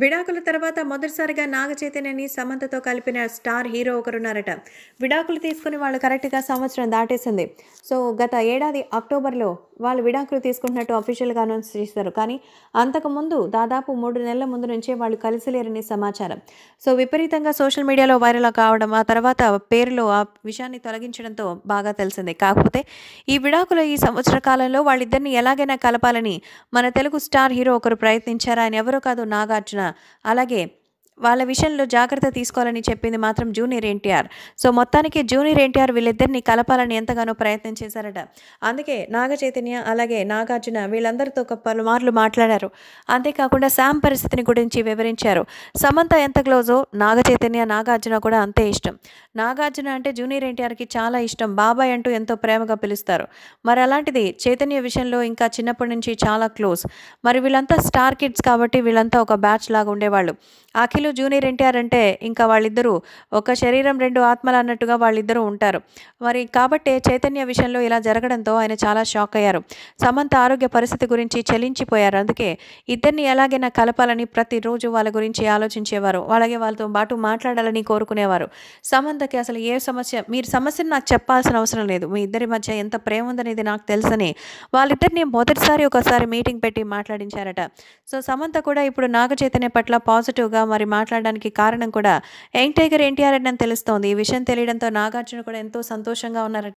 విడాకుల తర్వాత మొదటిసారిగా నాగ చైతన్యని సమంతతో కలిపిన స్టార్ హీరో ఒకరున్నారట విడాకులు తీసుకుని వాళ్ళు కరెక్ట్గా సంవత్సరం దాటేసింది సో గత ఏడాది అక్టోబర్లో వాళ్ళు విడాకులు తీసుకుంటున్నట్టు అఫీషియల్గా అనౌన్స్ చేశారు కానీ అంతకుముందు దాదాపు మూడు నెలల ముందు నుంచే వాళ్ళు కలిసిలేరని సమాచారం సో విపరీతంగా సోషల్ మీడియాలో వైరల్ కావడం ఆ తర్వాత పేరులో ఆ విషయాన్ని తొలగించడంతో బాగా తెలిసింది కాకపోతే ఈ విడాకుల ఈ సంవత్సర కాలంలో వాళ్ళిద్దరిని ఎలాగైనా కలపాలని మన తెలుగు స్టార్ హీరో ఒకరు ప్రయత్నించారు ఆయన ఎవరో కాదు నాగార్జున అలాగే వాళ్ళ విషయంలో జాగ్రత్త తీసుకోవాలని చెప్పింది మాత్రం జూనియర్ ఎన్టీఆర్ సో మొత్తానికి జూనియర్ ఎన్టీఆర్ వీళ్ళిద్దరిని కలపాలని ఎంతగానో ప్రయత్నం చేశారట అందుకే నాగ చైతన్య అలాగే నాగార్జున వీళ్ళందరితో ఒక పలుమార్లు మాట్లాడారు అంతేకాకుండా శామ్ పరిస్థితిని గురించి వివరించారు సమంత ఎంత క్లోజో నాగ చైతన్య నాగార్జున కూడా అంతే ఇష్టం నాగార్జున అంటే జూనియర్ ఎన్టీఆర్కి చాలా ఇష్టం బాబాయ్ అంటూ ఎంతో ప్రేమగా పిలుస్తారు మరి అలాంటిది చైతన్య విషయంలో ఇంకా చిన్నప్పటి నుంచి చాలా క్లోజ్ మరి వీళ్ళంతా స్టార్ కిడ్స్ కాబట్టి వీళ్ళంతా ఒక బ్యాచ్ లాగా ఉండేవాళ్ళు అఖిలు ఎన్టీఆర్ జూనియర్ ఎన్టీఆర్ అంటే ఇంకా వాళ్ళిద్దరూ ఒక శరీరం రెండు ఆత్మలు అన్నట్టుగా వాళ్ళిద్దరూ ఉంటారు మరి కాబట్టి చైతన్య విషయంలో ఇలా జరగడంతో ఆయన చాలా షాక్ అయ్యారు సమంత ఆరోగ్య పరిస్థితి గురించి చలించిపోయారు అందుకే ఇద్దరిని ఎలాగైనా కలపాలని ప్రతిరోజు వాళ్ళ గురించి ఆలోచించేవారు అలాగే వాళ్ళతో పాటు మాట్లాడాలని కోరుకునేవారు సమంతకి అసలు ఏ సమస్య మీరు సమస్యను నాకు చెప్పాల్సిన అవసరం లేదు మీ ఇద్దరి మధ్య ఎంత ప్రేమ ఉందనేది నాకు తెలుసని వాళ్ళిద్దరిని మొదటిసారి ఒకసారి మీటింగ్ పెట్టి మాట్లాడించారట సో సమంత కూడా ఇప్పుడు నాగ చైతన్య పట్ల పాజిటివ్గా మరి మా మాట్లాడడానికి కారణం కూడా యంగ్ టైగర్ ఎన్టీఆర్ అని తెలుస్తోంది ఈ విషయం తెలియడంతో నాగార్జున కూడా ఎంతో సంతోషంగా ఉన్నారట